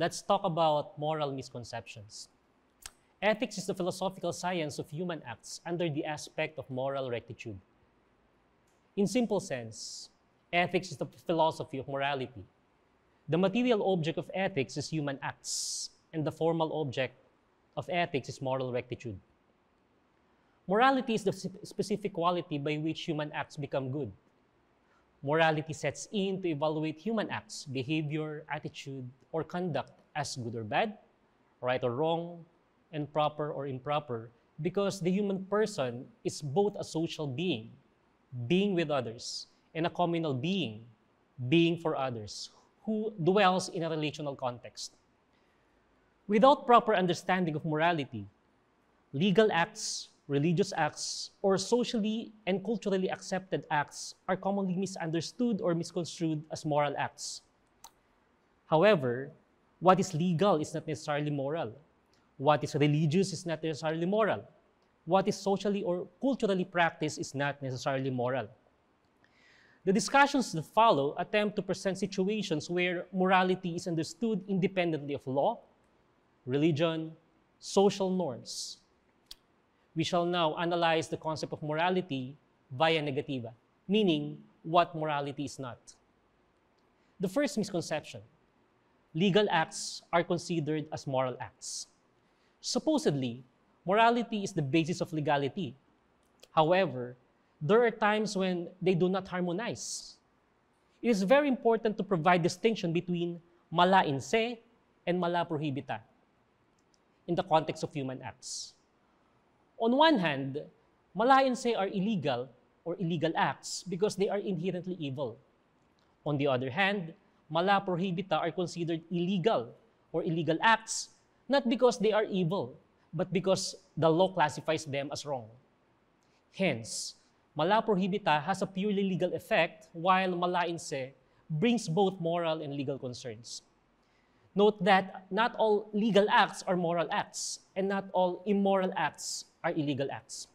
let's talk about moral misconceptions. Ethics is the philosophical science of human acts under the aspect of moral rectitude. In simple sense, ethics is the philosophy of morality. The material object of ethics is human acts, and the formal object of ethics is moral rectitude. Morality is the specific quality by which human acts become good morality sets in to evaluate human acts, behavior, attitude, or conduct as good or bad, right or wrong, and proper or improper, because the human person is both a social being, being with others, and a communal being, being for others, who dwells in a relational context. Without proper understanding of morality, legal acts, religious acts, or socially and culturally accepted acts are commonly misunderstood or misconstrued as moral acts. However, what is legal is not necessarily moral. What is religious is not necessarily moral. What is socially or culturally practiced is not necessarily moral. The discussions that follow attempt to present situations where morality is understood independently of law, religion, social norms, we shall now analyze the concept of morality via negativa, meaning what morality is not. The first misconception legal acts are considered as moral acts. Supposedly, morality is the basis of legality. However, there are times when they do not harmonize. It is very important to provide distinction between mala in se and mala prohibita in the context of human acts. on one hand, malayan are illegal or illegal acts because they are inherently evil. On the other hand, mala prohibita are considered illegal or illegal acts not because they are evil, but because the law classifies them as wrong. Hence, mala prohibita has a purely legal effect while mala brings both moral and legal concerns. Note that not all legal acts are moral acts, and not all immoral acts are illegal acts.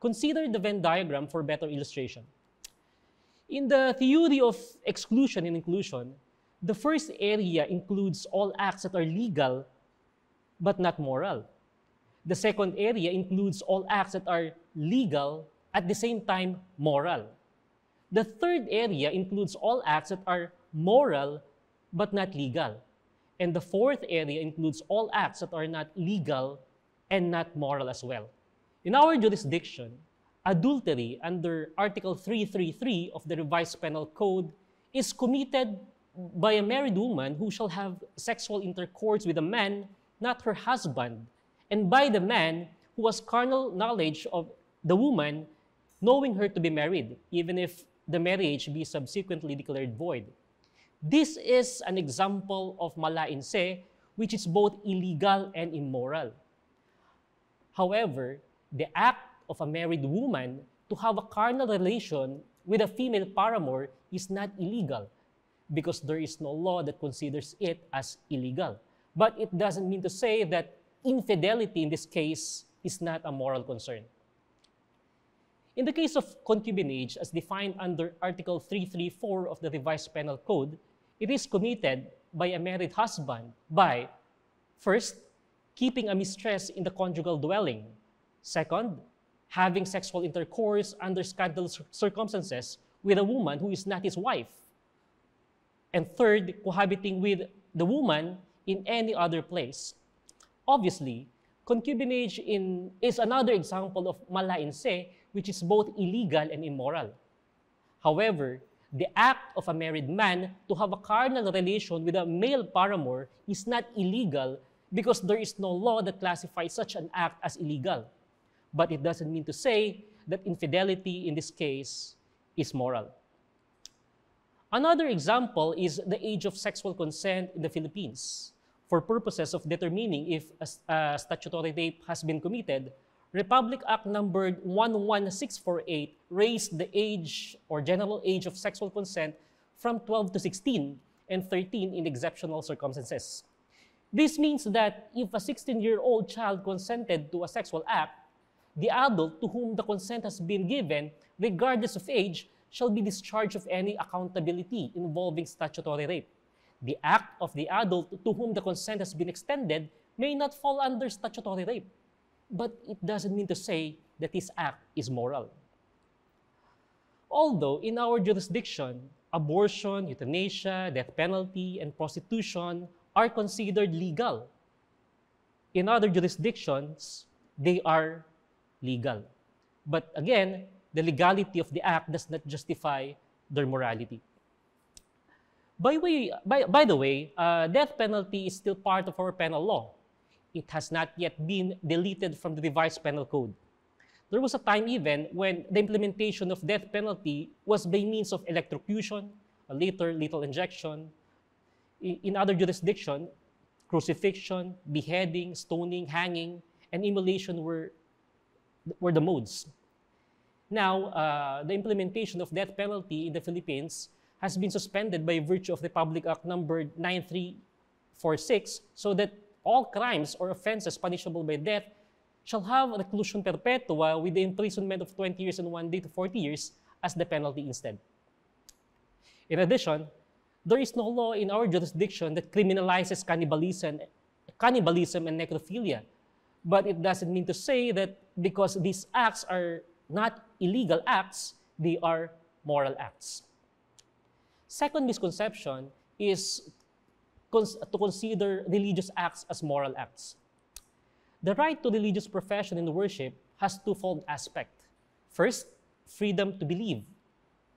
Consider the Venn diagram for better illustration. In the theory of exclusion and inclusion, the first area includes all acts that are legal but not moral. The second area includes all acts that are legal, at the same time, moral. The third area includes all acts that are moral but not legal. And the fourth area includes all acts that are not legal and not moral as well. In our jurisdiction, adultery under Article 333 of the Revised Penal Code is committed by a married woman who shall have sexual intercourse with a man, not her husband, and by the man who has carnal knowledge of the woman, knowing her to be married, even if the marriage be subsequently declared void. This is an example of malainse, which is both illegal and immoral. However, the act of a married woman to have a carnal relation with a female paramour is not illegal because there is no law that considers it as illegal. But it doesn't mean to say that infidelity in this case is not a moral concern. In the case of concubinage, as defined under Article 334 of the Revised Penal Code, it is committed by a married husband by, first, keeping a mistress in the conjugal dwelling. Second, having sexual intercourse under scandalous circumstances with a woman who is not his wife. And third, cohabiting with the woman in any other place. Obviously, concubinage in, is another example of se, which is both illegal and immoral. However, the act of a married man to have a carnal relation with a male paramour is not illegal because there is no law that classifies such an act as illegal. But it doesn't mean to say that infidelity in this case is moral. Another example is the age of sexual consent in the Philippines. For purposes of determining if a, a statutory rape has been committed, Republic Act Number 11648 raised the age or general age of sexual consent from 12 to 16 and 13 in exceptional circumstances. This means that if a 16-year-old child consented to a sexual act, the adult to whom the consent has been given, regardless of age, shall be discharged of any accountability involving statutory rape. The act of the adult to whom the consent has been extended may not fall under statutory rape, but it doesn't mean to say that this act is moral. Although in our jurisdiction, abortion, euthanasia, death penalty, and prostitution are considered legal. In other jurisdictions, they are legal. But again, the legality of the act does not justify their morality. By, way, by, by the way, uh, death penalty is still part of our penal law. It has not yet been deleted from the revised penal code. There was a time even when the implementation of death penalty was by means of electrocution, a later lethal injection, in other jurisdiction, crucifixion, beheading, stoning, hanging, and immolation were, were the modes. Now, uh, the implementation of death penalty in the Philippines has been suspended by virtue of Republic Act number 9346 so that all crimes or offenses punishable by death shall have reclusion perpetua with the imprisonment of 20 years and one day to 40 years as the penalty instead. In addition, there is no law in our jurisdiction that criminalizes cannibalism, cannibalism and necrophilia. But it doesn't mean to say that because these acts are not illegal acts, they are moral acts. Second misconception is to consider religious acts as moral acts. The right to religious profession and worship has twofold aspect. First, freedom to believe.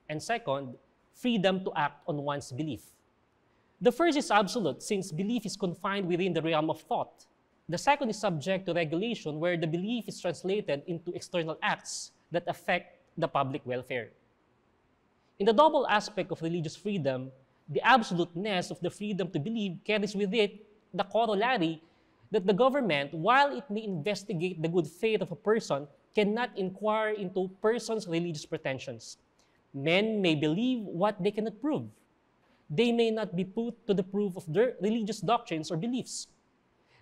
And second, freedom to act on one's belief. The first is absolute, since belief is confined within the realm of thought. The second is subject to regulation, where the belief is translated into external acts that affect the public welfare. In the double aspect of religious freedom, the absoluteness of the freedom to believe carries with it the corollary that the government, while it may investigate the good faith of a person, cannot inquire into a person's religious pretensions. Men may believe what they cannot prove. They may not be put to the proof of their religious doctrines or beliefs.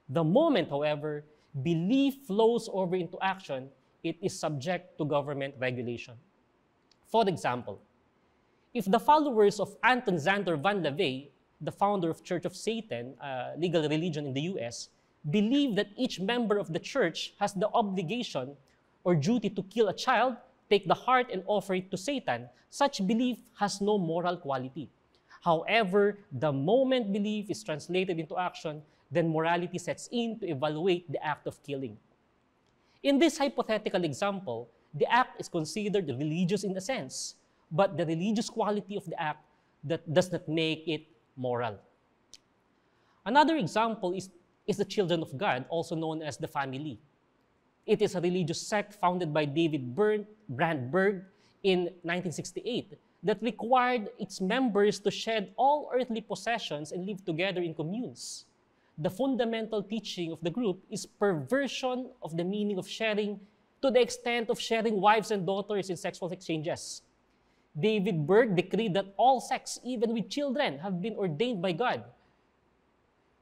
The moment, however, belief flows over into action, it is subject to government regulation. For example, if the followers of Anton Zander van Levey, the founder of Church of Satan, a uh, legal religion in the US, believe that each member of the church has the obligation or duty to kill a child Take the heart and offer it to Satan. Such belief has no moral quality. However, the moment belief is translated into action, then morality sets in to evaluate the act of killing. In this hypothetical example, the act is considered religious in a sense, but the religious quality of the act that does not make it moral. Another example is, is the children of God, also known as the family. It is a religious sect founded by David Bern Brandberg in 1968 that required its members to shed all earthly possessions and live together in communes. The fundamental teaching of the group is perversion of the meaning of sharing to the extent of sharing wives and daughters in sexual exchanges. David Berg decreed that all sex, even with children, have been ordained by God.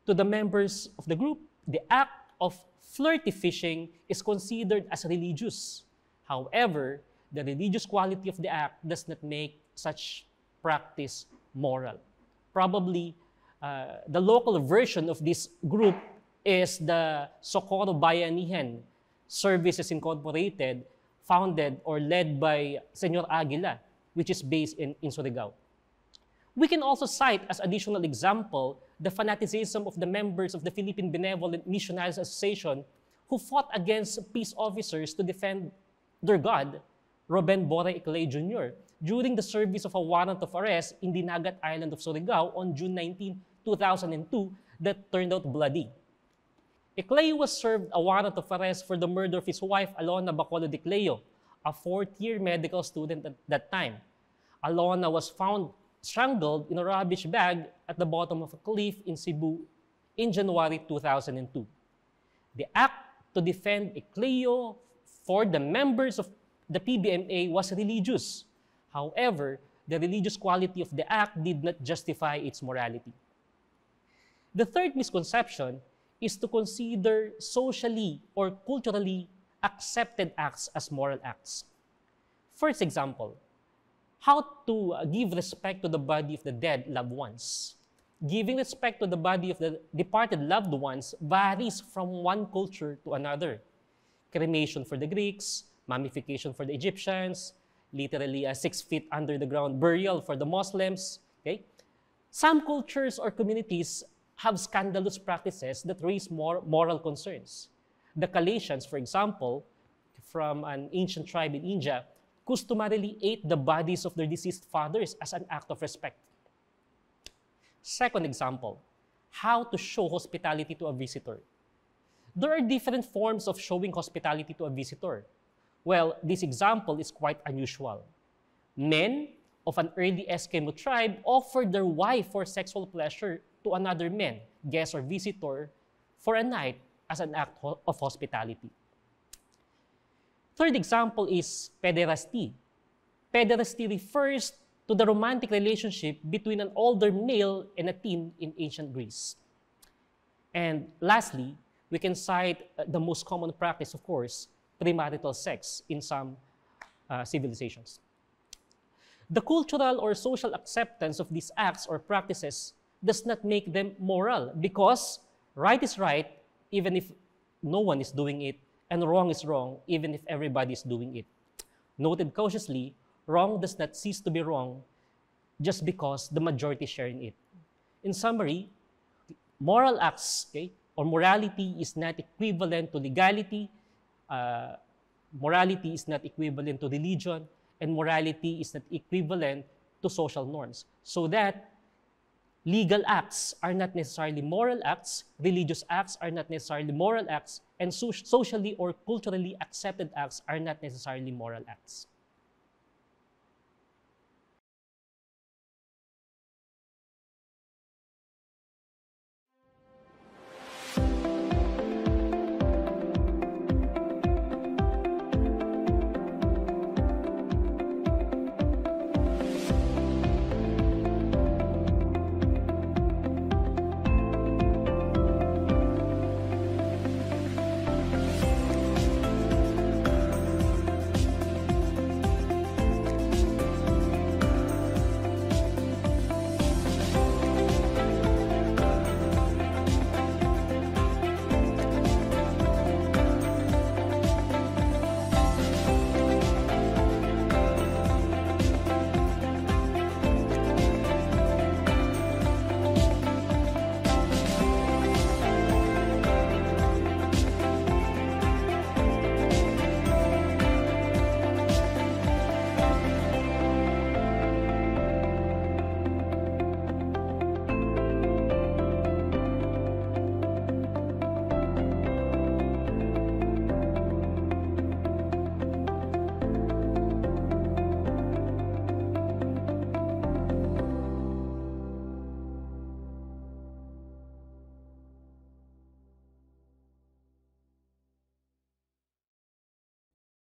To the members of the group, the act of flirty fishing is considered as religious. However, the religious quality of the act does not make such practice moral. Probably, uh, the local version of this group is the Socorro Bayanihan Services Incorporated, founded or led by Senor Aguila, which is based in Surigao. We can also cite as additional example the fanaticism of the members of the Philippine Benevolent Missionaries Association who fought against peace officers to defend their god, Roben Bore Iklay Jr., during the service of a warrant of arrest in the Nagat Island of Surigao on June 19, 2002, that turned out bloody. Eclay was served a warrant of arrest for the murder of his wife, Alona Bacolod Icleo, a fourth-year medical student at that time. Alona was found strangled in a rubbish bag at the bottom of a cliff in Cebu in January 2002. The act to defend Ecleo for the members of the PBMA was religious. However, the religious quality of the act did not justify its morality. The third misconception is to consider socially or culturally accepted acts as moral acts. First example, how to uh, give respect to the body of the dead loved ones. Giving respect to the body of the departed loved ones varies from one culture to another. Cremation for the Greeks, mummification for the Egyptians, literally a uh, six feet under the ground burial for the Muslims. Okay? Some cultures or communities have scandalous practices that raise more moral concerns. The Kalatians, for example, from an ancient tribe in India, customarily ate the bodies of their deceased fathers as an act of respect. Second example, how to show hospitality to a visitor. There are different forms of showing hospitality to a visitor. Well, this example is quite unusual. Men of an early Eskimo tribe offered their wife for sexual pleasure to another man, guest or visitor, for a night as an act of hospitality. Third example is pederasty. Pederasty refers to the romantic relationship between an older male and a teen in ancient Greece. And lastly, we can cite uh, the most common practice, of course, premarital sex in some uh, civilizations. The cultural or social acceptance of these acts or practices does not make them moral because right is right even if no one is doing it and wrong is wrong even if everybody is doing it. Noted cautiously, wrong does not cease to be wrong just because the majority share in it. In summary, moral acts okay, or morality is not equivalent to legality, uh, morality is not equivalent to religion, and morality is not equivalent to social norms. So that legal acts are not necessarily moral acts, religious acts are not necessarily moral acts, and so socially or culturally accepted acts are not necessarily moral acts.